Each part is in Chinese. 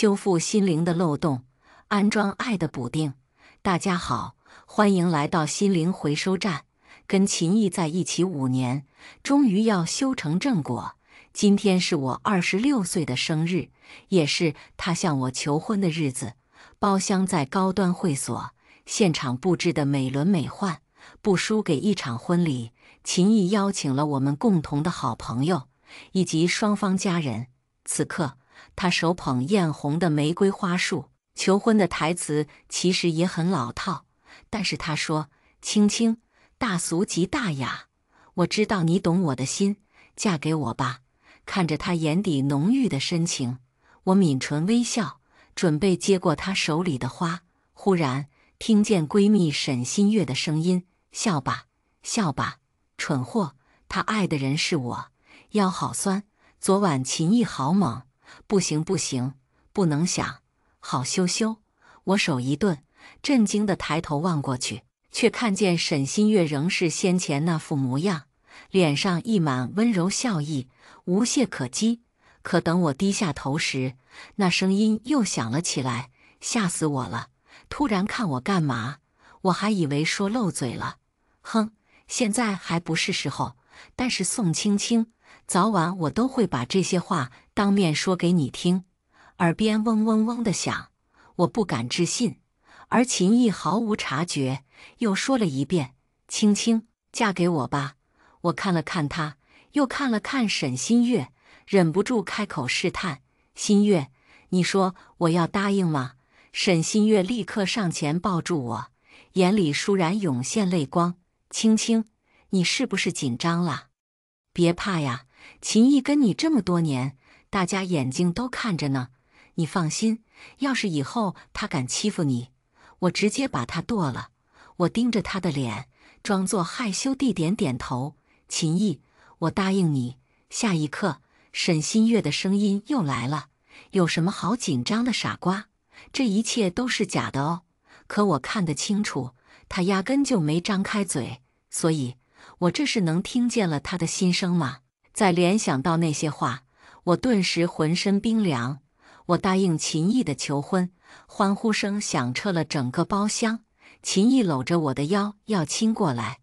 修复心灵的漏洞，安装爱的补丁。大家好，欢迎来到心灵回收站。跟秦毅在一起五年，终于要修成正果。今天是我二十六岁的生日，也是他向我求婚的日子。包厢在高端会所，现场布置的美轮美奂，不输给一场婚礼。秦毅邀请了我们共同的好朋友，以及双方家人。此刻。他手捧艳红的玫瑰花束，求婚的台词其实也很老套，但是他说：“青青，大俗即大雅，我知道你懂我的心，嫁给我吧。”看着他眼底浓郁的深情，我抿唇微笑，准备接过他手里的花，忽然听见闺蜜沈新月的声音：“笑吧，笑吧，蠢货，他爱的人是我。”腰好酸，昨晚琴艺好猛。不行不行，不能想，好羞羞！我手一顿，震惊地抬头望过去，却看见沈心月仍是先前那副模样，脸上溢满温柔笑意，无懈可击。可等我低下头时，那声音又响了起来，吓死我了！突然看我干嘛？我还以为说漏嘴了。哼，现在还不是时候。但是宋青青。早晚我都会把这些话当面说给你听，耳边嗡嗡嗡的响，我不敢置信，而秦毅毫无察觉，又说了一遍：“青青，嫁给我吧。”我看了看他，又看了看沈新月，忍不住开口试探：“新月，你说我要答应吗？”沈新月立刻上前抱住我，眼里倏然涌现泪光：“青青，你是不是紧张了？别怕呀。”秦毅跟你这么多年，大家眼睛都看着呢，你放心。要是以后他敢欺负你，我直接把他剁了。我盯着他的脸，装作害羞地点点头。秦毅，我答应你。下一刻，沈新月的声音又来了：“有什么好紧张的，傻瓜？这一切都是假的哦。”可我看得清楚，他压根就没张开嘴，所以我这是能听见了他的心声吗？再联想到那些话，我顿时浑身冰凉。我答应秦毅的求婚，欢呼声响彻了整个包厢。秦毅搂着我的腰要亲过来，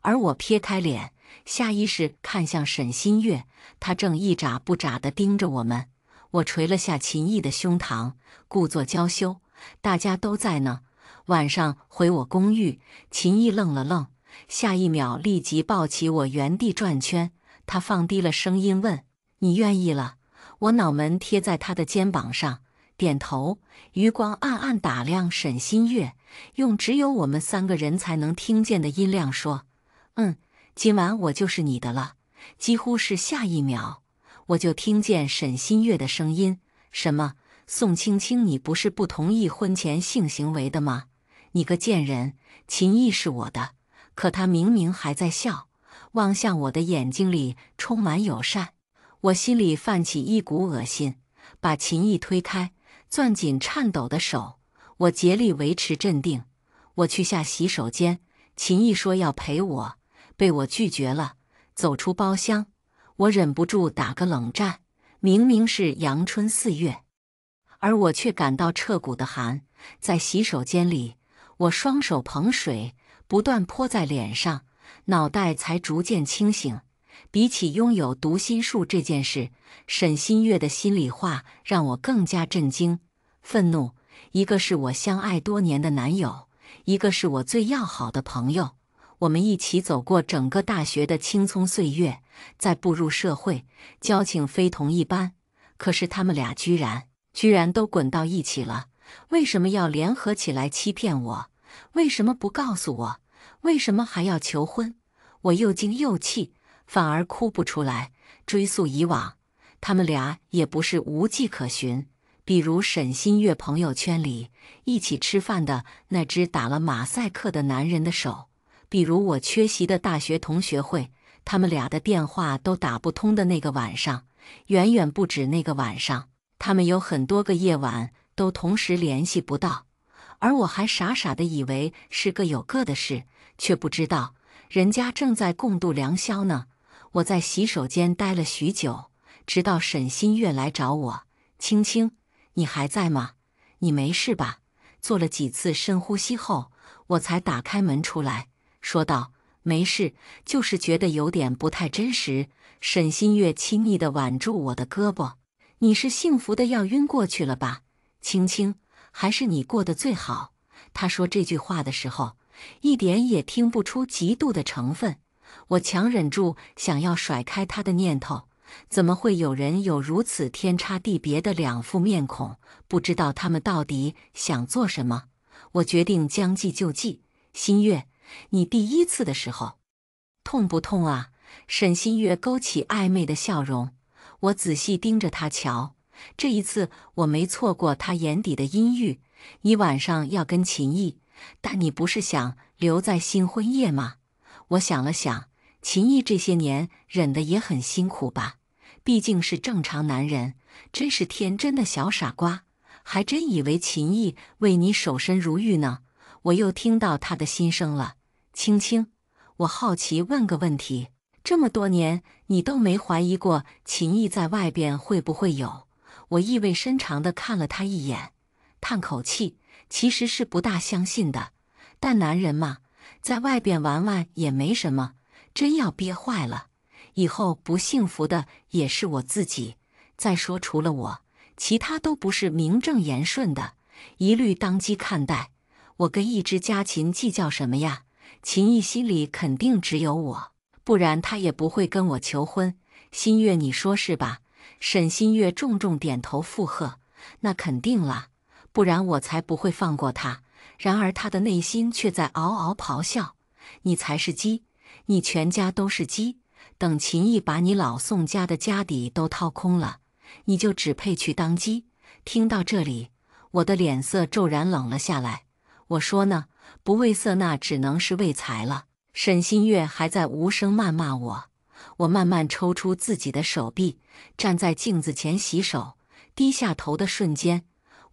而我撇开脸，下意识看向沈新月，他正一眨不眨的盯着我们。我捶了下秦毅的胸膛，故作娇羞：“大家都在呢，晚上回我公寓。”秦毅愣了愣，下一秒立即抱起我，原地转圈。他放低了声音问：“你愿意了？”我脑门贴在他的肩膀上，点头。余光暗暗打量沈新月，用只有我们三个人才能听见的音量说：“嗯，今晚我就是你的了。”几乎是下一秒，我就听见沈新月的声音：“什么？宋青青，你不是不同意婚前性行为的吗？你个贱人！秦毅是我的，可他明明还在笑。”望向我的眼睛里充满友善，我心里泛起一股恶心，把秦毅推开，攥紧颤抖的手，我竭力维持镇定。我去下洗手间，秦毅说要陪我，被我拒绝了。走出包厢，我忍不住打个冷战。明明是阳春四月，而我却感到彻骨的寒。在洗手间里，我双手捧水，不断泼在脸上。脑袋才逐渐清醒。比起拥有读心术这件事，沈新月的心里话让我更加震惊、愤怒。一个是我相爱多年的男友，一个是我最要好的朋友。我们一起走过整个大学的青葱岁月，再步入社会，交情非同一般。可是他们俩居然居然都滚到一起了！为什么要联合起来欺骗我？为什么不告诉我？为什么还要求婚？我又惊又气，反而哭不出来。追溯以往，他们俩也不是无迹可寻。比如沈新月朋友圈里一起吃饭的那只打了马赛克的男人的手；比如我缺席的大学同学会，他们俩的电话都打不通的那个晚上，远远不止那个晚上。他们有很多个夜晚都同时联系不到，而我还傻傻的以为是各有各的事。却不知道人家正在共度良宵呢。我在洗手间待了许久，直到沈新月来找我：“青青，你还在吗？你没事吧？”做了几次深呼吸后，我才打开门出来，说道：“没事，就是觉得有点不太真实。”沈新月亲密的挽住我的胳膊：“你是幸福的要晕过去了吧，青青？还是你过得最好？”他说这句话的时候。一点也听不出嫉妒的成分，我强忍住想要甩开他的念头。怎么会有人有如此天差地别的两副面孔？不知道他们到底想做什么。我决定将计就计。新月，你第一次的时候，痛不痛啊？沈新月勾起暧昧的笑容，我仔细盯着他瞧，这一次我没错过他眼底的阴郁。你晚上要跟秦毅？但你不是想留在新婚夜吗？我想了想，秦毅这些年忍得也很辛苦吧，毕竟是正常男人。真是天真的小傻瓜，还真以为秦毅为你守身如玉呢。我又听到他的心声了，青青，我好奇问个问题：这么多年，你都没怀疑过秦毅在外边会不会有？我意味深长地看了他一眼，叹口气。其实是不大相信的，但男人嘛，在外边玩玩也没什么。真要憋坏了，以后不幸福的也是我自己。再说，除了我，其他都不是名正言顺的，一律当机看待。我跟一只家禽计较什么呀？秦毅心里肯定只有我，不然他也不会跟我求婚。新月，你说是吧？沈新月重重点头附和，那肯定啦。不然我才不会放过他。然而他的内心却在嗷嗷咆哮：“你才是鸡，你全家都是鸡！等秦毅把你老宋家的家底都掏空了，你就只配去当鸡。”听到这里，我的脸色骤然冷了下来。我说呢，不为色，那只能是为财了。沈新月还在无声谩骂我。我慢慢抽出自己的手臂，站在镜子前洗手，低下头的瞬间。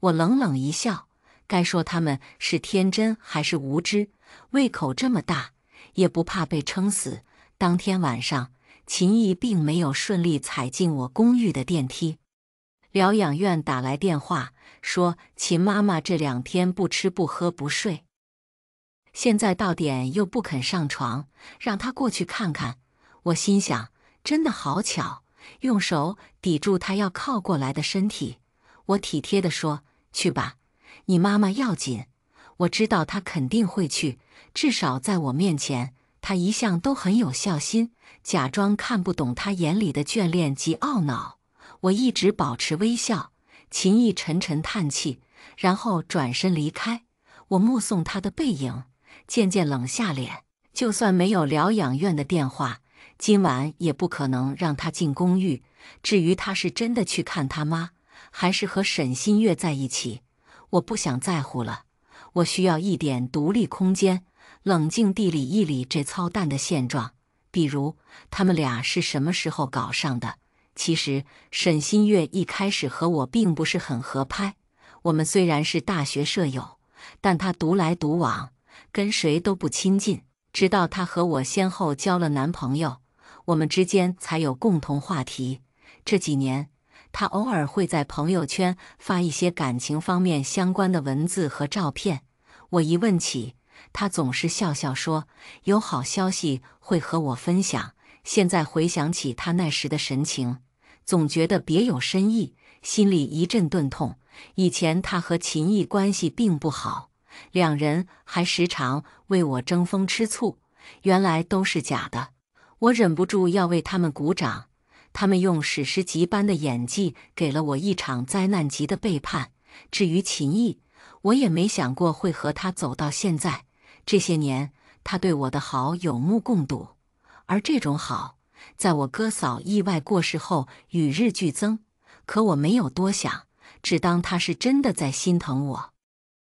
我冷冷一笑，该说他们是天真还是无知？胃口这么大，也不怕被撑死。当天晚上，秦毅并没有顺利踩进我公寓的电梯。疗养院打来电话说，秦妈妈这两天不吃不喝不睡，现在到点又不肯上床，让她过去看看。我心想，真的好巧。用手抵住她要靠过来的身体，我体贴地说。去吧，你妈妈要紧。我知道她肯定会去，至少在我面前，她一向都很有孝心。假装看不懂她眼里的眷恋及懊恼，我一直保持微笑。秦毅沉沉叹气，然后转身离开。我目送他的背影，渐渐冷下脸。就算没有疗养院的电话，今晚也不可能让他进公寓。至于他是真的去看他妈。还是和沈新月在一起，我不想在乎了。我需要一点独立空间，冷静地理一理这操蛋的现状。比如，他们俩是什么时候搞上的？其实，沈新月一开始和我并不是很合拍。我们虽然是大学舍友，但她独来独往，跟谁都不亲近。直到她和我先后交了男朋友，我们之间才有共同话题。这几年。他偶尔会在朋友圈发一些感情方面相关的文字和照片，我一问起，他总是笑笑说有好消息会和我分享。现在回想起他那时的神情，总觉得别有深意，心里一阵钝痛。以前他和秦毅关系并不好，两人还时常为我争风吃醋，原来都是假的，我忍不住要为他们鼓掌。他们用史诗级般的演技给了我一场灾难级的背叛。至于秦毅，我也没想过会和他走到现在。这些年，他对我的好有目共睹，而这种好，在我哥嫂意外过世后与日俱增。可我没有多想，只当他是真的在心疼我，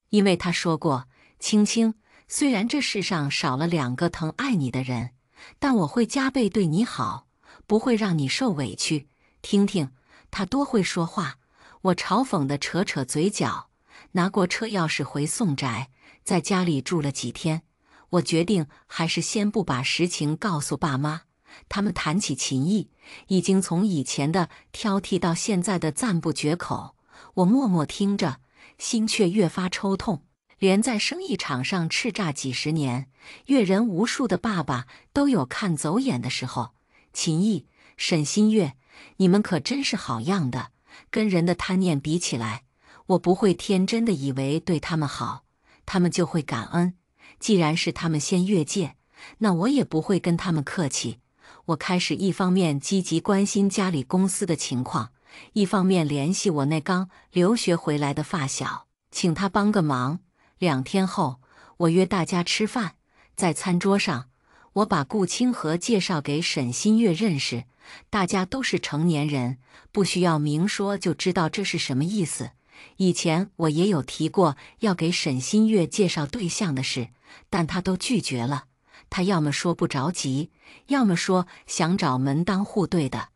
因为他说过：“青青，虽然这世上少了两个疼爱你的人，但我会加倍对你好。”不会让你受委屈，听听他多会说话。我嘲讽地扯扯嘴角，拿过车钥匙回宋宅，在家里住了几天。我决定还是先不把实情告诉爸妈。他们谈起秦毅，已经从以前的挑剔到现在的赞不绝口。我默默听着，心却越发抽痛。连在生意场上叱咤几十年、阅人无数的爸爸，都有看走眼的时候。秦毅、沈新月，你们可真是好样的！跟人的贪念比起来，我不会天真的以为对他们好，他们就会感恩。既然是他们先越界，那我也不会跟他们客气。我开始一方面积极关心家里公司的情况，一方面联系我那刚留学回来的发小，请他帮个忙。两天后，我约大家吃饭，在餐桌上。我把顾清河介绍给沈新月认识，大家都是成年人，不需要明说就知道这是什么意思。以前我也有提过要给沈新月介绍对象的事，但她都拒绝了。她要么说不着急，要么说想找门当户对的，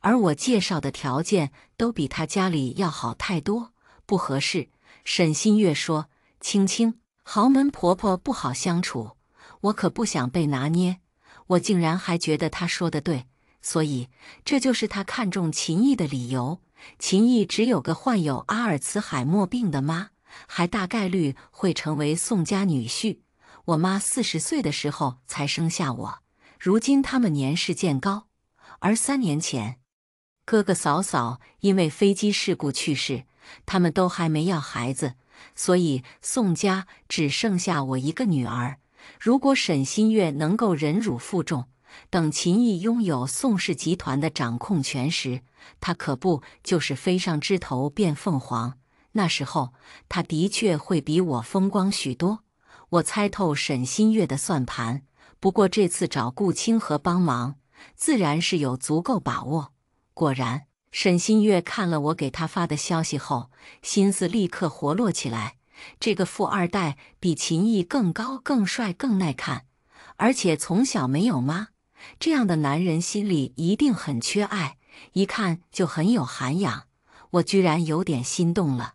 而我介绍的条件都比她家里要好太多，不合适。沈新月说：“青青，豪门婆婆不好相处。”我可不想被拿捏，我竟然还觉得他说的对，所以这就是他看中秦毅的理由。秦毅只有个患有阿尔茨海默病的妈，还大概率会成为宋家女婿。我妈四十岁的时候才生下我，如今他们年事渐高，而三年前哥哥嫂嫂因为飞机事故去世，他们都还没要孩子，所以宋家只剩下我一个女儿。如果沈新月能够忍辱负重，等秦毅拥有宋氏集团的掌控权时，他可不就是飞上枝头变凤凰？那时候，他的确会比我风光许多。我猜透沈新月的算盘，不过这次找顾清河帮忙，自然是有足够把握。果然，沈新月看了我给他发的消息后，心思立刻活络起来。这个富二代比秦毅更高、更帅、更耐看，而且从小没有妈，这样的男人心里一定很缺爱，一看就很有涵养。我居然有点心动了。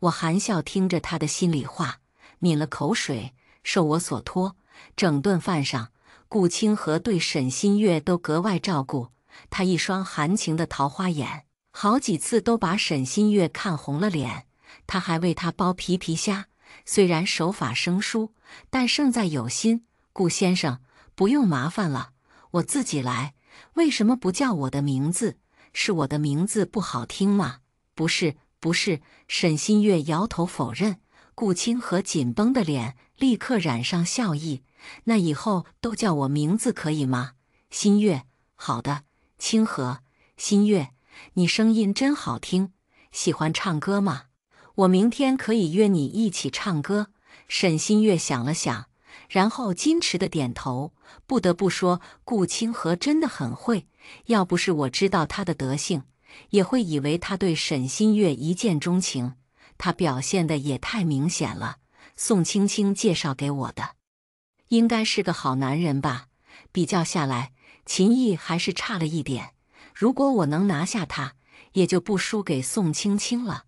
我含笑听着他的心里话，抿了口水。受我所托，整顿饭上，顾清河对沈新月都格外照顾。他一双含情的桃花眼，好几次都把沈新月看红了脸。他还为他剥皮皮虾，虽然手法生疏，但胜在有心。顾先生，不用麻烦了，我自己来。为什么不叫我的名字？是我的名字不好听吗？不是，不是。沈新月摇头否认。顾清河紧绷的脸立刻染上笑意。那以后都叫我名字可以吗？新月，好的。清河，新月，你声音真好听。喜欢唱歌吗？我明天可以约你一起唱歌。沈新月想了想，然后矜持的点头。不得不说，顾清河真的很会。要不是我知道他的德性，也会以为他对沈新月一见钟情。他表现的也太明显了。宋青青介绍给我的，应该是个好男人吧？比较下来，秦毅还是差了一点。如果我能拿下他，也就不输给宋青青了。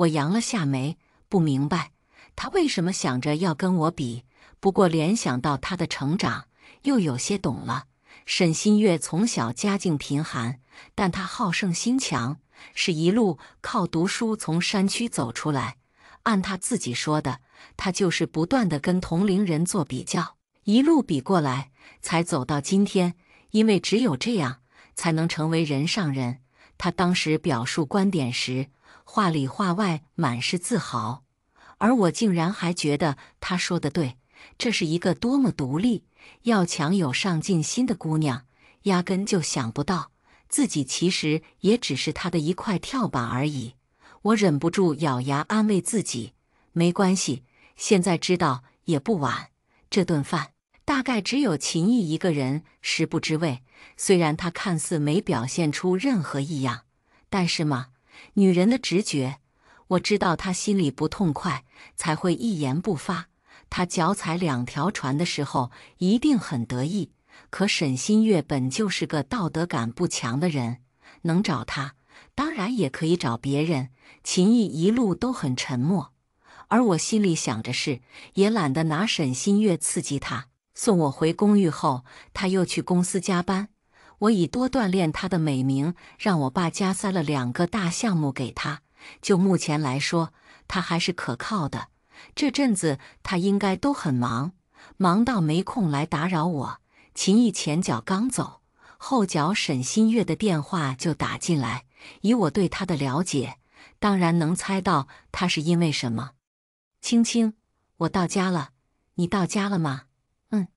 我扬了下眉，不明白他为什么想着要跟我比。不过联想到他的成长，又有些懂了。沈新月从小家境贫寒，但他好胜心强，是一路靠读书从山区走出来。按他自己说的，他就是不断的跟同龄人做比较，一路比过来才走到今天。因为只有这样，才能成为人上人。他当时表述观点时。话里话外满是自豪，而我竟然还觉得她说的对。这是一个多么独立、要强、有上进心的姑娘，压根就想不到自己其实也只是她的一块跳板而已。我忍不住咬牙安慰自己：没关系，现在知道也不晚。这顿饭大概只有秦毅一个人食不知味，虽然他看似没表现出任何异样，但是嘛。女人的直觉，我知道她心里不痛快，才会一言不发。她脚踩两条船的时候，一定很得意。可沈新月本就是个道德感不强的人，能找她，当然也可以找别人。秦毅一路都很沉默，而我心里想着是，也懒得拿沈新月刺激他。送我回公寓后，他又去公司加班。我以多锻炼他的美名，让我爸加塞了两个大项目给他。就目前来说，他还是可靠的。这阵子他应该都很忙，忙到没空来打扰我。秦毅前脚刚走，后脚沈新月的电话就打进来。以我对他的了解，当然能猜到他是因为什么。青青，我到家了，你到家了吗？嗯，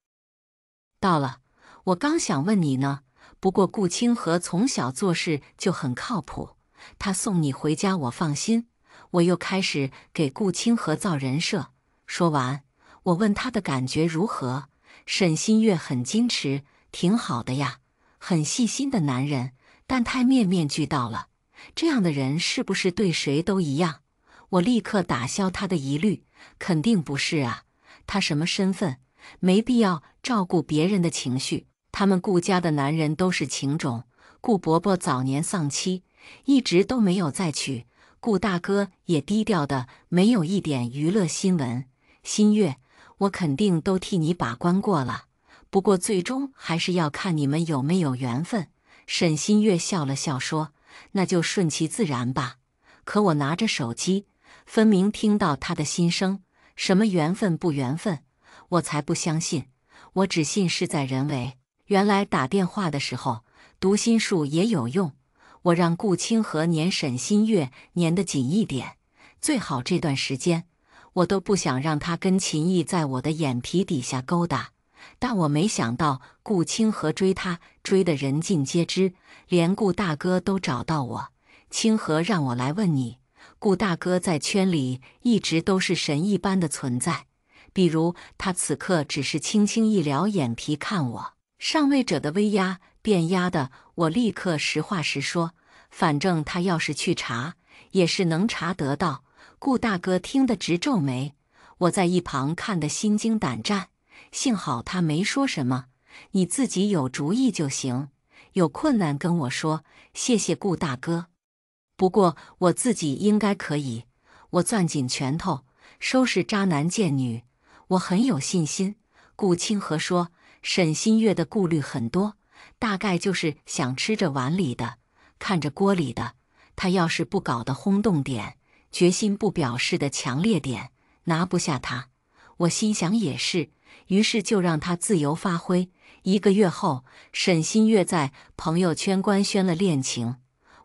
到了。我刚想问你呢。不过顾清河从小做事就很靠谱，他送你回家我放心。我又开始给顾清河造人设。说完，我问他的感觉如何。沈新月很矜持，挺好的呀，很细心的男人，但太面面俱到了。这样的人是不是对谁都一样？我立刻打消他的疑虑，肯定不是啊。他什么身份？没必要照顾别人的情绪。他们顾家的男人都是情种，顾伯伯早年丧妻，一直都没有再娶。顾大哥也低调的，没有一点娱乐新闻。新月，我肯定都替你把关过了，不过最终还是要看你们有没有缘分。沈新月笑了笑说：“那就顺其自然吧。”可我拿着手机，分明听到他的心声：“什么缘分不缘分？我才不相信，我只信事在人为。”原来打电话的时候读心术也有用。我让顾清河粘沈新月粘得紧一点，最好这段时间我都不想让他跟秦毅在我的眼皮底下勾搭。但我没想到顾清河追他追得人尽皆知，连顾大哥都找到我。清河让我来问你，顾大哥在圈里一直都是神一般的存在，比如他此刻只是轻轻一撩眼皮看我。上位者的威压，便压的我立刻实话实说。反正他要是去查，也是能查得到。顾大哥听得直皱眉，我在一旁看得心惊胆战。幸好他没说什么，你自己有主意就行。有困难跟我说。谢谢顾大哥。不过我自己应该可以。我攥紧拳头，收拾渣男贱女，我很有信心。顾清河说。沈新月的顾虑很多，大概就是想吃着碗里的，看着锅里的。他要是不搞得轰动点，决心不表示的强烈点，拿不下他。我心想也是，于是就让他自由发挥。一个月后，沈新月在朋友圈官宣了恋情，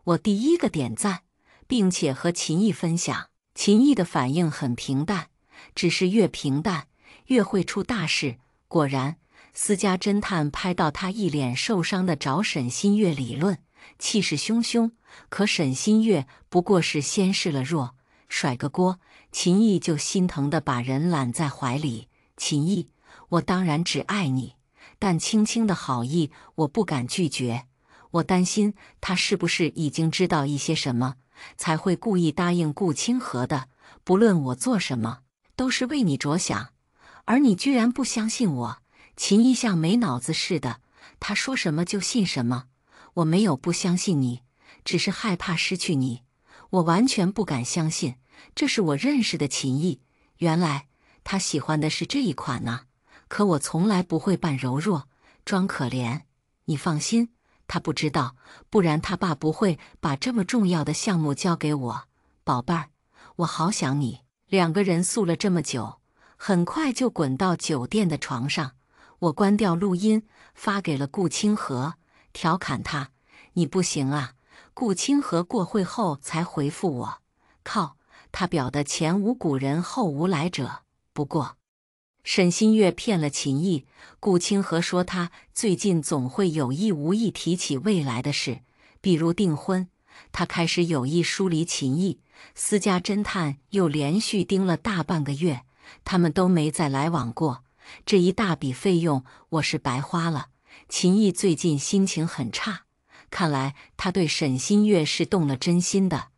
我第一个点赞，并且和秦毅分享。秦毅的反应很平淡，只是越平淡越会出大事。果然。私家侦探拍到他一脸受伤的找沈新月理论，气势汹汹。可沈新月不过是先示了弱，甩个锅，秦毅就心疼的把人揽在怀里。秦毅，我当然只爱你，但青青的好意我不敢拒绝。我担心他是不是已经知道一些什么，才会故意答应顾清河的。不论我做什么，都是为你着想，而你居然不相信我。秦毅像没脑子似的，他说什么就信什么。我没有不相信你，只是害怕失去你。我完全不敢相信，这是我认识的秦毅。原来他喜欢的是这一款啊！可我从来不会扮柔弱，装可怜。你放心，他不知道，不然他爸不会把这么重要的项目交给我。宝贝儿，我好想你。两个人诉了这么久，很快就滚到酒店的床上。我关掉录音，发给了顾清河，调侃他：“你不行啊。”顾清河过会后才回复我：“靠，他表的前无古人后无来者。”不过，沈新月骗了秦毅。顾清河说他最近总会有意无意提起未来的事，比如订婚。他开始有意疏离秦毅。私家侦探又连续盯了大半个月，他们都没再来往过。这一大笔费用我是白花了。秦毅最近心情很差，看来他对沈新月是动了真心的。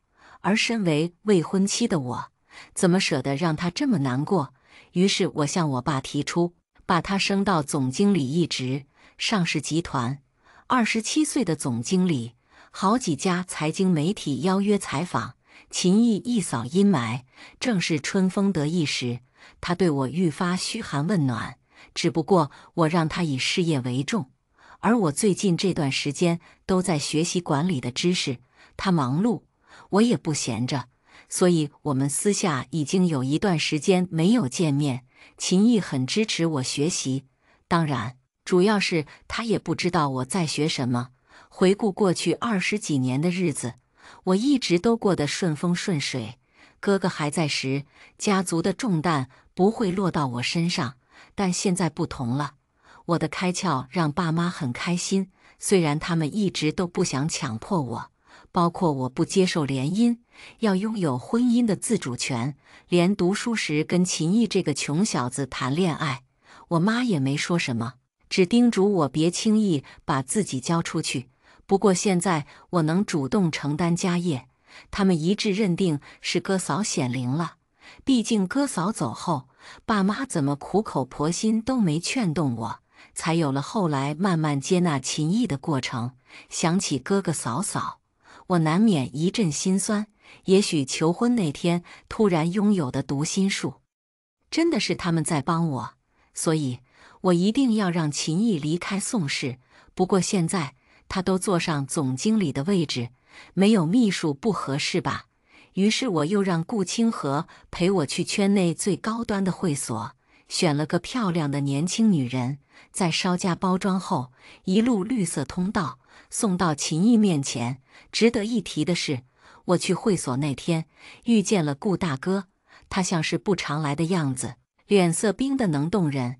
而身为未婚妻的我，怎么舍得让他这么难过？于是，我向我爸提出，把他升到总经理一职。上市集团，二十七岁的总经理，好几家财经媒体邀约采访。秦毅一扫阴霾，正是春风得意时。他对我愈发嘘寒问暖，只不过我让他以事业为重，而我最近这段时间都在学习管理的知识。他忙碌，我也不闲着，所以我们私下已经有一段时间没有见面。秦毅很支持我学习，当然，主要是他也不知道我在学什么。回顾过去二十几年的日子，我一直都过得顺风顺水。哥哥还在时，家族的重担不会落到我身上。但现在不同了，我的开窍让爸妈很开心。虽然他们一直都不想强迫我，包括我不接受联姻，要拥有婚姻的自主权。连读书时跟秦毅这个穷小子谈恋爱，我妈也没说什么，只叮嘱我别轻易把自己交出去。不过现在，我能主动承担家业。他们一致认定是哥嫂显灵了。毕竟哥嫂走后，爸妈怎么苦口婆心都没劝动我，才有了后来慢慢接纳秦毅的过程。想起哥哥嫂嫂，我难免一阵心酸。也许求婚那天突然拥有的读心术，真的是他们在帮我。所以，我一定要让秦毅离开宋氏。不过现在他都坐上总经理的位置。没有秘书不合适吧？于是我又让顾清河陪我去圈内最高端的会所，选了个漂亮的年轻女人，在稍加包装后，一路绿色通道送到秦毅面前。值得一提的是，我去会所那天遇见了顾大哥，他像是不常来的样子，脸色冰的能冻人，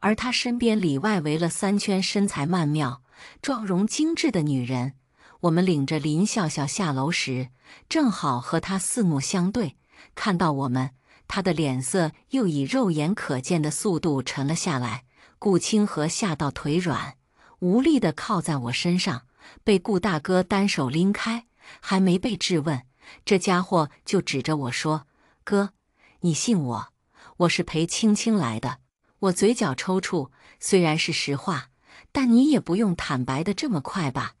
而他身边里外围了三圈身材曼妙、妆容精致的女人。我们领着林笑笑下楼时，正好和他四目相对，看到我们，他的脸色又以肉眼可见的速度沉了下来。顾清河吓到腿软，无力的靠在我身上，被顾大哥单手拎开。还没被质问，这家伙就指着我说：“哥，你信我，我是陪青青来的。”我嘴角抽搐，虽然是实话，但你也不用坦白的这么快吧。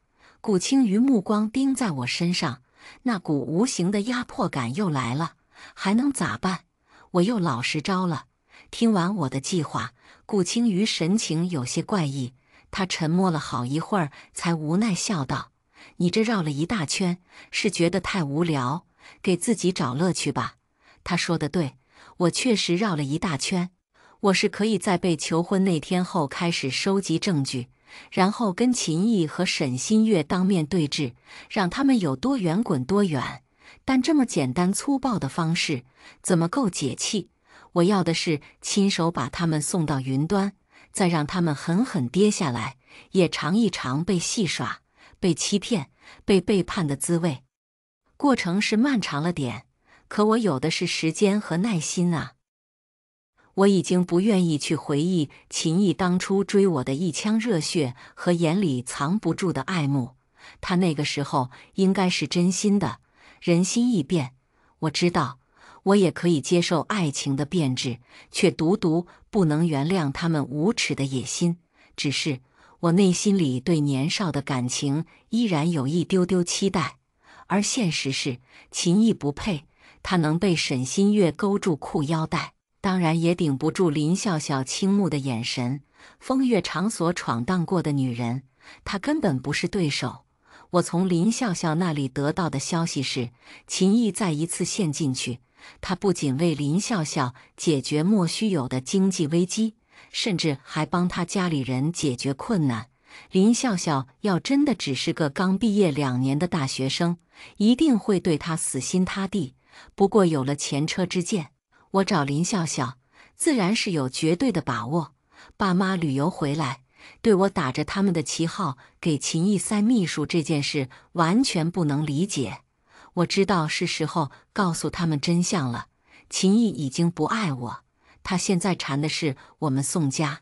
顾青鱼目光盯在我身上，那股无形的压迫感又来了，还能咋办？我又老实招了。听完我的计划，顾青鱼神情有些怪异，他沉默了好一会儿，才无奈笑道：“你这绕了一大圈，是觉得太无聊，给自己找乐趣吧？”他说的对，我确实绕了一大圈。我是可以在被求婚那天后开始收集证据。然后跟秦毅和沈新月当面对质，让他们有多远滚多远。但这么简单粗暴的方式怎么够解气？我要的是亲手把他们送到云端，再让他们狠狠跌下来，也尝一尝被戏耍、被欺骗、被背叛的滋味。过程是漫长了点，可我有的是时间和耐心啊。我已经不愿意去回忆秦毅当初追我的一腔热血和眼里藏不住的爱慕。他那个时候应该是真心的。人心易变，我知道，我也可以接受爱情的变质，却独独不能原谅他们无耻的野心。只是我内心里对年少的感情依然有一丢丢期待，而现实是秦毅不配，他能被沈新月勾住裤腰带。当然也顶不住林笑笑倾慕的眼神。风月场所闯荡过的女人，她根本不是对手。我从林笑笑那里得到的消息是，秦毅再一次陷进去。他不仅为林笑笑解决莫须有的经济危机，甚至还帮他家里人解决困难。林笑笑要真的只是个刚毕业两年的大学生，一定会对他死心塌地。不过有了前车之鉴。我找林笑笑，自然是有绝对的把握。爸妈旅游回来，对我打着他们的旗号给秦毅塞秘书这件事，完全不能理解。我知道是时候告诉他们真相了。秦毅已经不爱我，他现在缠的是我们宋家。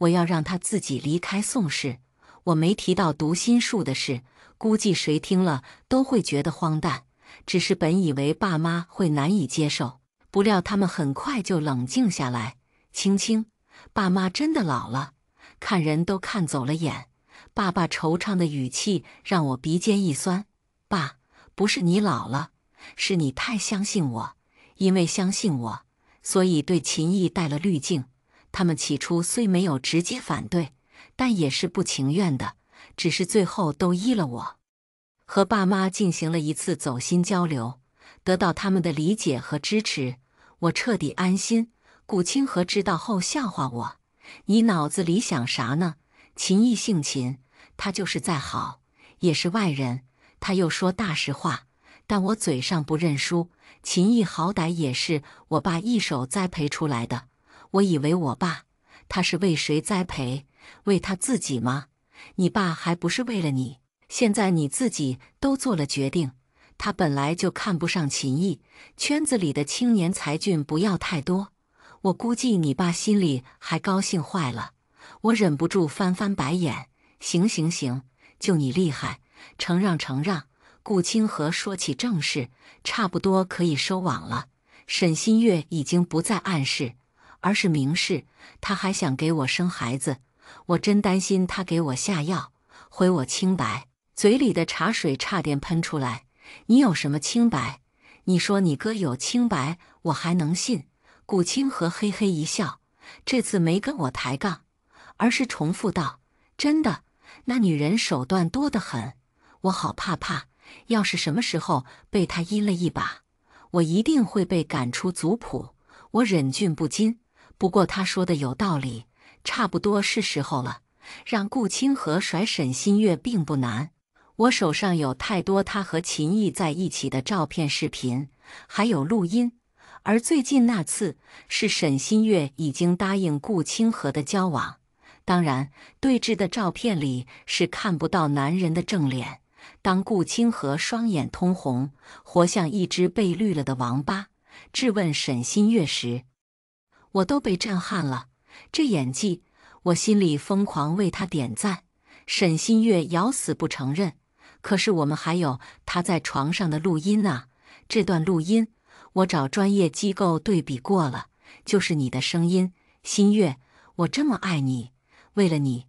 我要让他自己离开宋氏。我没提到读心术的事，估计谁听了都会觉得荒诞。只是本以为爸妈会难以接受。不料他们很快就冷静下来。青青，爸妈真的老了，看人都看走了眼。爸爸惆怅的语气让我鼻尖一酸。爸，不是你老了，是你太相信我。因为相信我，所以对秦毅戴了滤镜。他们起初虽没有直接反对，但也是不情愿的，只是最后都依了我。和爸妈进行了一次走心交流，得到他们的理解和支持。我彻底安心。古清河知道后笑话我：“你脑子里想啥呢？”秦毅姓秦，他就是再好也是外人。他又说大实话，但我嘴上不认输。秦毅好歹也是我爸一手栽培出来的。我以为我爸他是为谁栽培？为他自己吗？你爸还不是为了你？现在你自己都做了决定。他本来就看不上秦毅，圈子里的青年才俊不要太多。我估计你爸心里还高兴坏了，我忍不住翻翻白眼。行行行，就你厉害，承让承让。顾清河说起正事，差不多可以收网了。沈新月已经不再暗示，而是明示，他还想给我生孩子。我真担心他给我下药，毁我清白。嘴里的茶水差点喷出来。你有什么清白？你说你哥有清白，我还能信？顾清河嘿嘿一笑，这次没跟我抬杠，而是重复道：“真的，那女人手段多得很，我好怕怕。要是什么时候被她阴了一把，我一定会被赶出族谱。”我忍俊不禁。不过他说的有道理，差不多是时候了。让顾清河甩沈新月并不难。我手上有太多他和秦毅在一起的照片、视频，还有录音。而最近那次是沈新月已经答应顾清河的交往。当然，对峙的照片里是看不到男人的正脸。当顾清河双眼通红，活像一只被绿了的王八，质问沈新月时，我都被震撼了。这演技，我心里疯狂为他点赞。沈新月咬死不承认。可是我们还有他在床上的录音啊！这段录音我找专业机构对比过了，就是你的声音，心月。我这么爱你，为了你，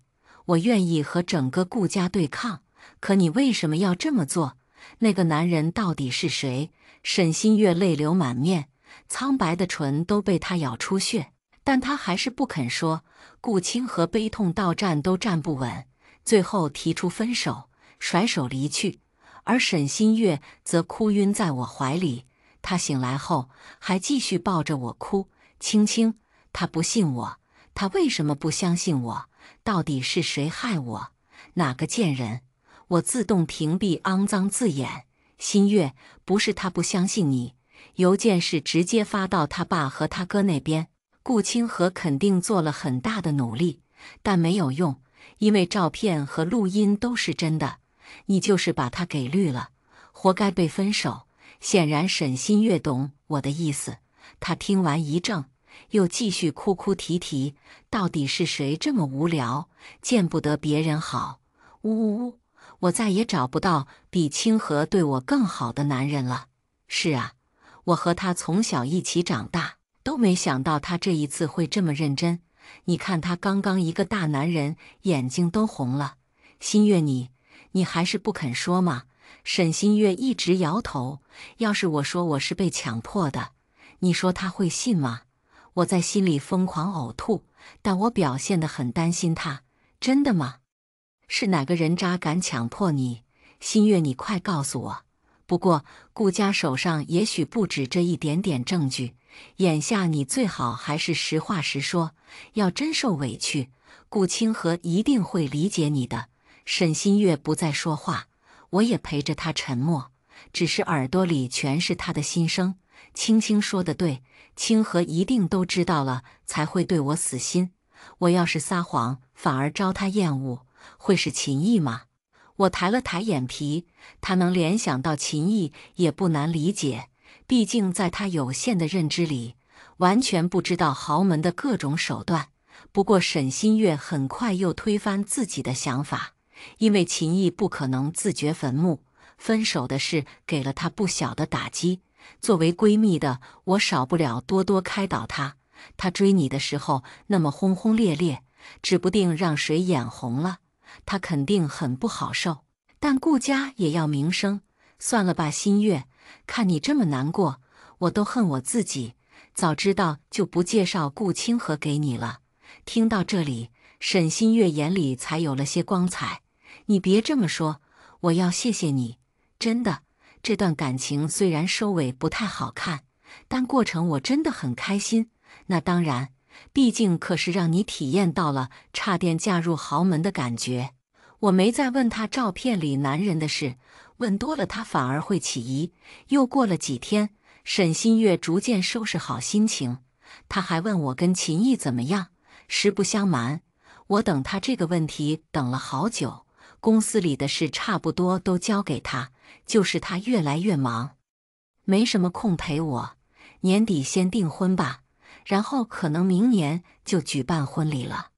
我愿意和整个顾家对抗。可你为什么要这么做？那个男人到底是谁？沈心月泪流满面，苍白的唇都被他咬出血，但他还是不肯说。顾清河悲痛到站都站不稳，最后提出分手。甩手离去，而沈新月则哭晕在我怀里。她醒来后还继续抱着我哭。青青，他不信我，他为什么不相信我？到底是谁害我？哪个贱人？我自动屏蔽肮脏字眼。新月，不是他不相信你，邮件是直接发到他爸和他哥那边。顾清河肯定做了很大的努力，但没有用，因为照片和录音都是真的。你就是把他给绿了，活该被分手。显然沈新月懂我的意思，她听完一怔，又继续哭哭啼啼。到底是谁这么无聊，见不得别人好？呜呜呜！我再也找不到比清河对我更好的男人了。是啊，我和他从小一起长大，都没想到他这一次会这么认真。你看他刚刚一个大男人，眼睛都红了。新月，你……你还是不肯说吗？沈新月一直摇头。要是我说我是被强迫的，你说他会信吗？我在心里疯狂呕吐，但我表现得很担心他。真的吗？是哪个人渣敢强迫你？新月，你快告诉我！不过顾家手上也许不止这一点点证据，眼下你最好还是实话实说。要真受委屈，顾清河一定会理解你的。沈新月不再说话，我也陪着他沉默，只是耳朵里全是他的心声。青青说的对，清河一定都知道了才会对我死心。我要是撒谎，反而招他厌恶，会是秦毅吗？我抬了抬眼皮，他能联想到秦毅也不难理解，毕竟在他有限的认知里，完全不知道豪门的各种手段。不过，沈新月很快又推翻自己的想法。因为秦毅不可能自掘坟墓，分手的事给了他不小的打击。作为闺蜜的我，少不了多多开导他。他追你的时候那么轰轰烈烈，指不定让谁眼红了，他肯定很不好受。但顾家也要名声，算了吧，心月。看你这么难过，我都恨我自己，早知道就不介绍顾清河给你了。听到这里，沈新月眼里才有了些光彩。你别这么说，我要谢谢你，真的。这段感情虽然收尾不太好看，但过程我真的很开心。那当然，毕竟可是让你体验到了差点嫁入豪门的感觉。我没再问他照片里男人的事，问多了他反而会起疑。又过了几天，沈新月逐渐收拾好心情，他还问我跟秦毅怎么样。实不相瞒，我等他这个问题等了好久。公司里的事差不多都交给他，就是他越来越忙，没什么空陪我。年底先订婚吧，然后可能明年就举办婚礼了。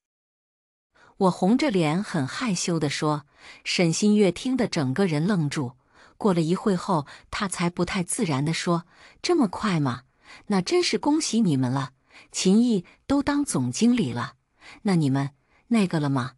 我红着脸，很害羞的说：“沈新月，听得整个人愣住。过了一会后，他才不太自然的说：‘这么快吗？那真是恭喜你们了。’秦毅都当总经理了，那你们那个了吗？”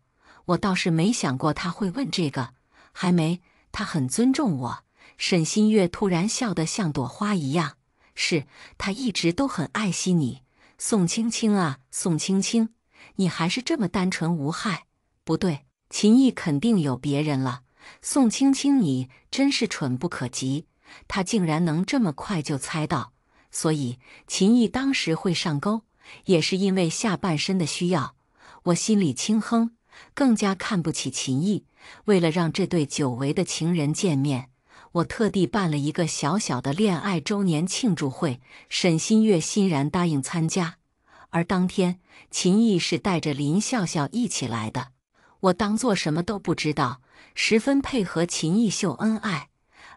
我倒是没想过他会问这个，还没他很尊重我。沈新月突然笑得像朵花一样，是他一直都很爱惜你，宋青青啊，宋青青，你还是这么单纯无害。不对，秦毅肯定有别人了。宋青青，你真是蠢不可及，他竟然能这么快就猜到，所以秦毅当时会上钩，也是因为下半身的需要。我心里轻哼。更加看不起秦毅。为了让这对久违的情人见面，我特地办了一个小小的恋爱周年庆祝会。沈新月欣然答应参加，而当天秦毅是带着林笑笑一起来的。我当做什么都不知道，十分配合秦毅秀恩爱。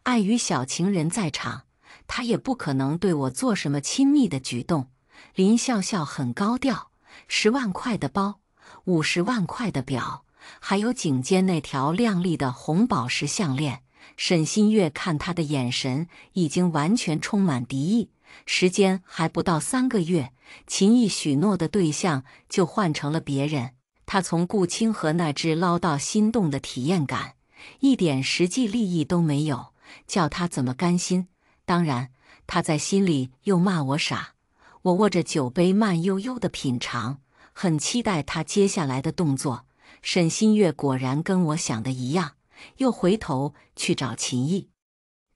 碍于小情人在场，他也不可能对我做什么亲密的举动。林笑笑很高调，十万块的包。五十万块的表，还有颈间那条亮丽的红宝石项链，沈新月看他的眼神已经完全充满敌意。时间还不到三个月，秦毅许诺的对象就换成了别人。他从顾清河那只捞到心动的体验感，一点实际利益都没有，叫他怎么甘心？当然，他在心里又骂我傻。我握着酒杯，慢悠悠地品尝。很期待他接下来的动作。沈新月果然跟我想的一样，又回头去找秦毅。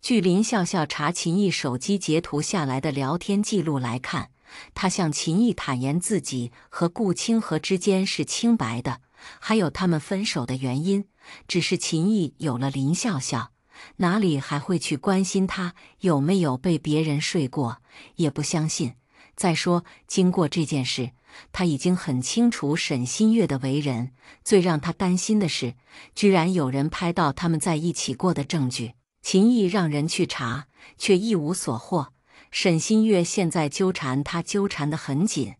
据林笑笑查秦毅手机截图下来的聊天记录来看，他向秦毅坦言自己和顾清河之间是清白的，还有他们分手的原因。只是秦毅有了林笑笑，哪里还会去关心她有没有被别人睡过？也不相信。再说，经过这件事。他已经很清楚沈新月的为人，最让他担心的是，居然有人拍到他们在一起过的证据。秦毅让人去查，却一无所获。沈新月现在纠缠他，纠缠得很紧，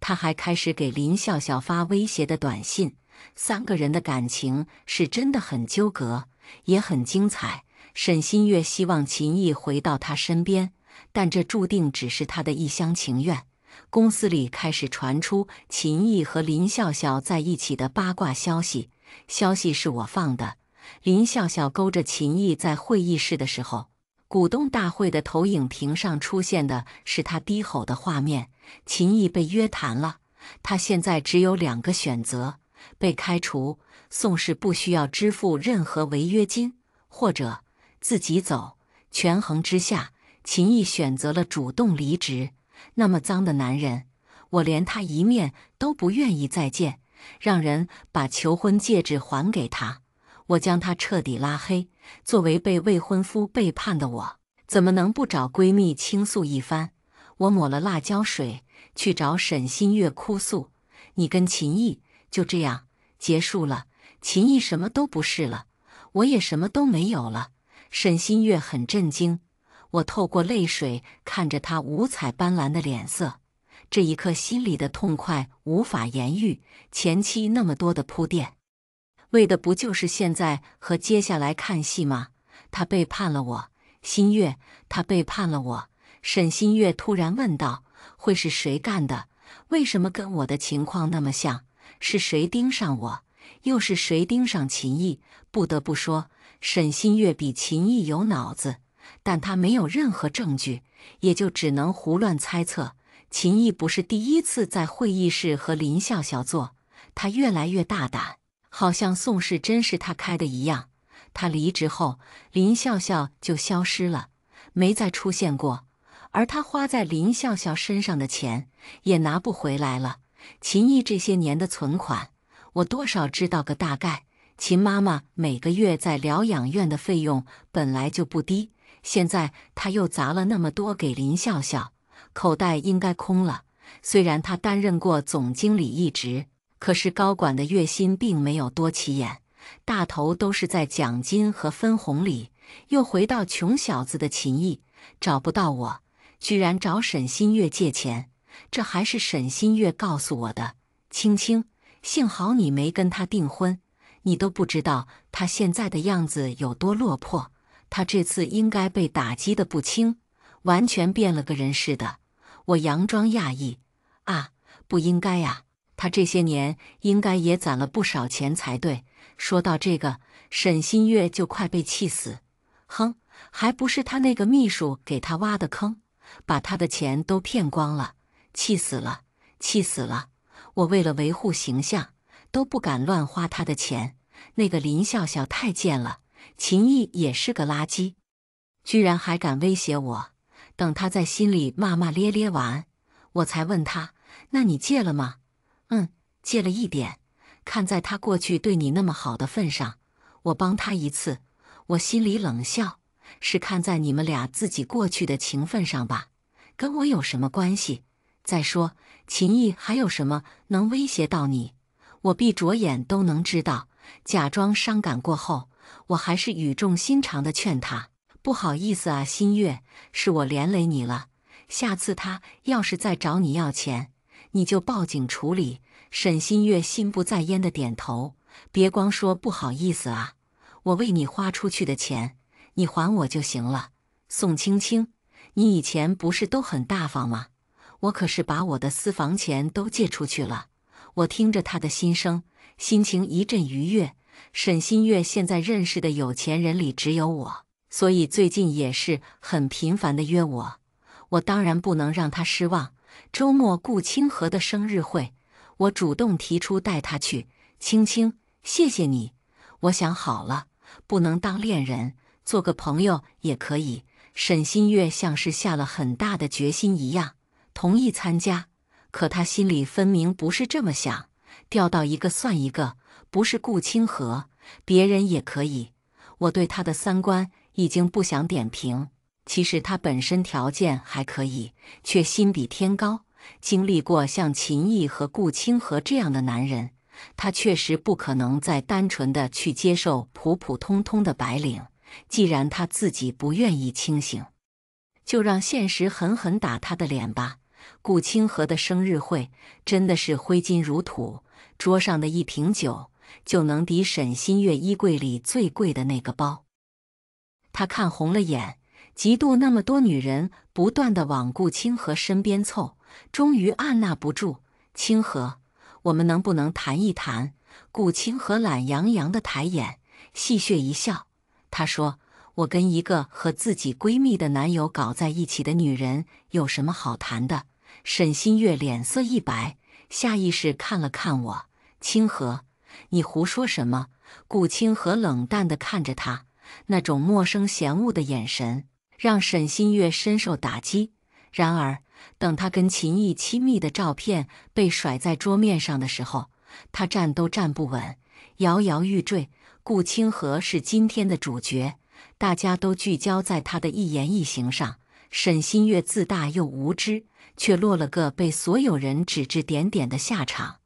他还开始给林笑笑发威胁的短信。三个人的感情是真的很纠葛，也很精彩。沈新月希望秦毅回到他身边，但这注定只是他的一厢情愿。公司里开始传出秦毅和林笑笑在一起的八卦消息。消息是我放的。林笑笑勾着秦毅在会议室的时候，股东大会的投影屏上出现的是他低吼的画面。秦毅被约谈了，他现在只有两个选择：被开除，宋氏不需要支付任何违约金；或者自己走。权衡之下，秦毅选择了主动离职。那么脏的男人，我连他一面都不愿意再见。让人把求婚戒指还给他，我将他彻底拉黑。作为被未婚夫背叛的我，怎么能不找闺蜜倾诉一番？我抹了辣椒水，去找沈新月哭诉：“你跟秦毅就这样结束了，秦毅什么都不是了，我也什么都没有了。”沈新月很震惊。我透过泪水看着他五彩斑斓的脸色，这一刻心里的痛快无法言喻。前期那么多的铺垫，为的不就是现在和接下来看戏吗？他背叛了我，新月，他背叛了我。沈新月突然问道：“会是谁干的？为什么跟我的情况那么像？是谁盯上我？又是谁盯上秦毅？”不得不说，沈新月比秦毅有脑子。但他没有任何证据，也就只能胡乱猜测。秦毅不是第一次在会议室和林笑笑坐，他越来越大胆，好像宋氏真是他开的一样。他离职后，林笑笑就消失了，没再出现过。而他花在林笑笑身上的钱也拿不回来了。秦毅这些年的存款，我多少知道个大概。秦妈妈每个月在疗养院的费用本来就不低。现在他又砸了那么多给林笑笑，口袋应该空了。虽然他担任过总经理一职，可是高管的月薪并没有多起眼，大头都是在奖金和分红里。又回到穷小子的秦毅找不到我，居然找沈新月借钱，这还是沈新月告诉我的。青青，幸好你没跟他订婚，你都不知道他现在的样子有多落魄。他这次应该被打击的不轻，完全变了个人似的。我佯装讶异：“啊，不应该呀，他这些年应该也攒了不少钱才对。”说到这个，沈新月就快被气死：“哼，还不是他那个秘书给他挖的坑，把他的钱都骗光了，气死了，气死了！我为了维护形象，都不敢乱花他的钱。那个林笑笑太贱了。”秦毅也是个垃圾，居然还敢威胁我！等他在心里骂骂咧咧完，我才问他：“那你戒了吗？”“嗯，戒了一点。看在他过去对你那么好的份上，我帮他一次。”我心里冷笑：“是看在你们俩自己过去的情分上吧？跟我有什么关系？再说，秦毅还有什么能威胁到你？我闭着眼都能知道。假装伤感过后。”我还是语重心长地劝他：“不好意思啊，新月，是我连累你了。下次他要是再找你要钱，你就报警处理。”沈新月心不在焉地点头：“别光说不好意思啊，我为你花出去的钱，你还我就行了。”宋青青，你以前不是都很大方吗？我可是把我的私房钱都借出去了。我听着他的心声，心情一阵愉悦。沈新月现在认识的有钱人里只有我，所以最近也是很频繁的约我。我当然不能让他失望。周末顾清河的生日会，我主动提出带他去。青青，谢谢你。我想好了，不能当恋人，做个朋友也可以。沈新月像是下了很大的决心一样，同意参加。可他心里分明不是这么想，钓到一个算一个。不是顾清河，别人也可以。我对他的三观已经不想点评。其实他本身条件还可以，却心比天高。经历过像秦毅和顾清河这样的男人，他确实不可能再单纯的去接受普普通通的白领。既然他自己不愿意清醒，就让现实狠狠打他的脸吧。顾清河的生日会真的是挥金如土，桌上的一瓶酒。就能抵沈新月衣柜里最贵的那个包，她看红了眼，嫉妒那么多女人不断的往顾清河身边凑，终于按捺不住。清河，我们能不能谈一谈？顾清河懒洋洋的抬眼，戏谑一笑。他说：“我跟一个和自己闺蜜的男友搞在一起的女人有什么好谈的？”沈新月脸色一白，下意识看了看我，清河。你胡说什么？顾清河冷淡地看着他，那种陌生嫌恶的眼神让沈新月深受打击。然而，等他跟秦毅亲密的照片被甩在桌面上的时候，他站都站不稳，摇摇欲坠。顾清河是今天的主角，大家都聚焦在他的一言一行上。沈新月自大又无知，却落了个被所有人指指点点的下场。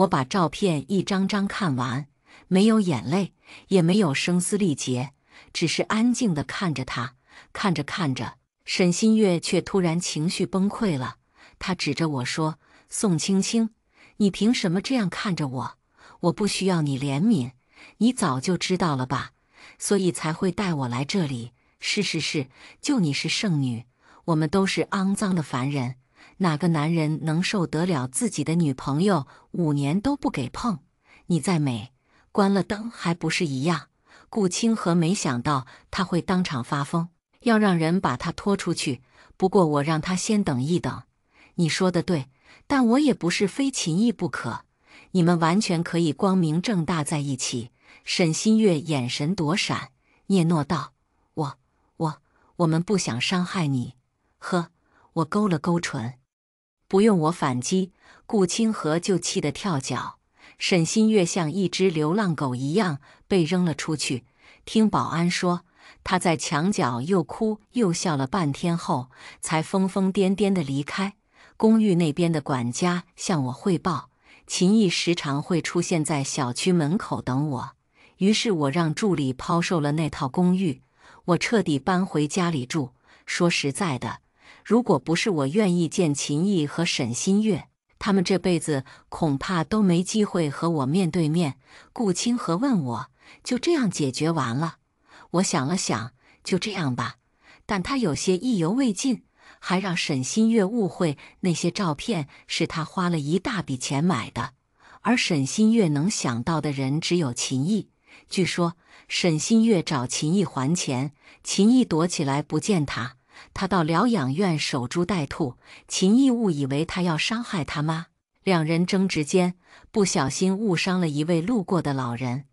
我把照片一张张看完，没有眼泪，也没有声嘶力竭，只是安静地看着他。看着看着，沈心月却突然情绪崩溃了。她指着我说：“宋青青，你凭什么这样看着我？我不需要你怜悯，你早就知道了吧？所以才会带我来这里。是是是，就你是圣女，我们都是肮脏的凡人。”哪个男人能受得了自己的女朋友五年都不给碰？你再美，关了灯还不是一样？顾清河没想到他会当场发疯，要让人把他拖出去。不过我让他先等一等。你说的对，但我也不是非秦毅不可。你们完全可以光明正大在一起。沈新月眼神躲闪，嗫嚅道：“我、我、我们不想伤害你。”呵，我勾了勾唇。不用我反击，顾清河就气得跳脚。沈新月像一只流浪狗一样被扔了出去。听保安说，他在墙角又哭又笑了半天后，才疯疯癫癫的离开公寓那边的管家向我汇报，秦毅时常会出现在小区门口等我。于是，我让助理抛售了那套公寓，我彻底搬回家里住。说实在的。如果不是我愿意见秦毅和沈新月，他们这辈子恐怕都没机会和我面对面。顾清河问我，就这样解决完了？我想了想，就这样吧。但他有些意犹未尽，还让沈新月误会那些照片是他花了一大笔钱买的，而沈新月能想到的人只有秦毅。据说沈新月找秦毅还钱，秦毅躲起来不见他。他到疗养院守株待兔，秦毅误以为他要伤害他妈，两人争执间不小心误伤了一位路过的老人，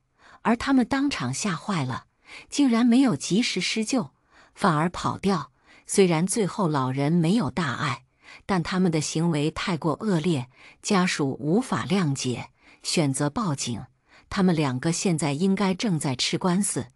而他们当场吓坏了，竟然没有及时施救，反而跑掉。虽然最后老人没有大碍，但他们的行为太过恶劣，家属无法谅解，选择报警。他们两个现在应该正在吃官司。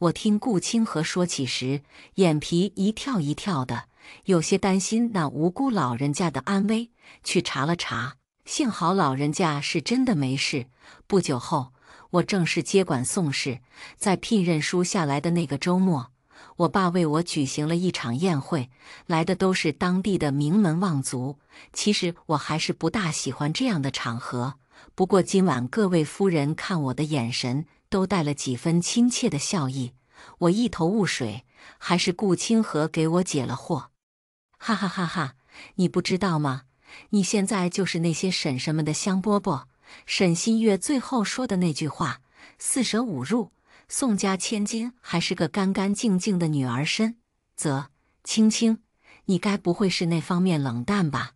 我听顾清河说起时，眼皮一跳一跳的，有些担心那无辜老人家的安危。去查了查，幸好老人家是真的没事。不久后，我正式接管宋氏，在聘任书下来的那个周末，我爸为我举行了一场宴会，来的都是当地的名门望族。其实我还是不大喜欢这样的场合，不过今晚各位夫人看我的眼神。都带了几分亲切的笑意，我一头雾水，还是顾清河给我解了惑。哈哈哈哈！你不知道吗？你现在就是那些婶婶们的香饽饽。沈新月最后说的那句话，四舍五入，宋家千金还是个干干净净的女儿身。则青青，你该不会是那方面冷淡吧？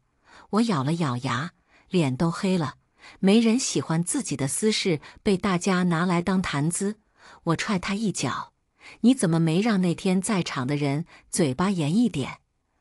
我咬了咬牙，脸都黑了。没人喜欢自己的私事被大家拿来当谈资。我踹他一脚，你怎么没让那天在场的人嘴巴严一点？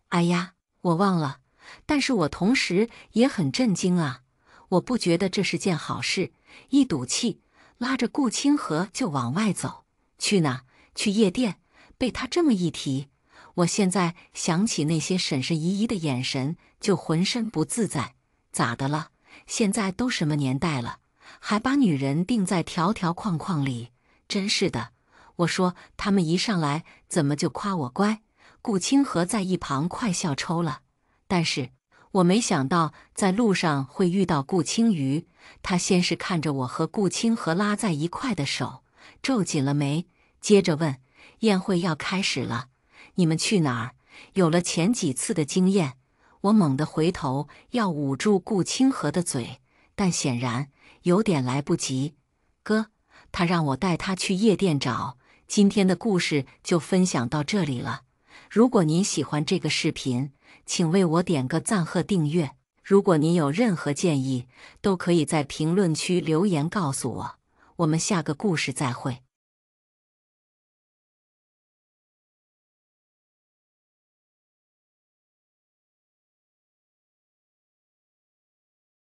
哎呀，我忘了。但是我同时也很震惊啊！我不觉得这是件好事。一赌气，拉着顾清河就往外走。去哪？去夜店？被他这么一提，我现在想起那些婶婶姨姨的眼神，就浑身不自在。咋的了？现在都什么年代了，还把女人定在条条框框里，真是的！我说他们一上来怎么就夸我乖？顾清河在一旁快笑抽了，但是我没想到在路上会遇到顾青瑜。他先是看着我和顾清河拉在一块的手，皱紧了眉，接着问：“宴会要开始了，你们去哪儿？有了前几次的经验。”我猛地回头，要捂住顾清河的嘴，但显然有点来不及。哥，他让我带他去夜店找。今天的故事就分享到这里了。如果您喜欢这个视频，请为我点个赞和订阅。如果您有任何建议，都可以在评论区留言告诉我。我们下个故事再会。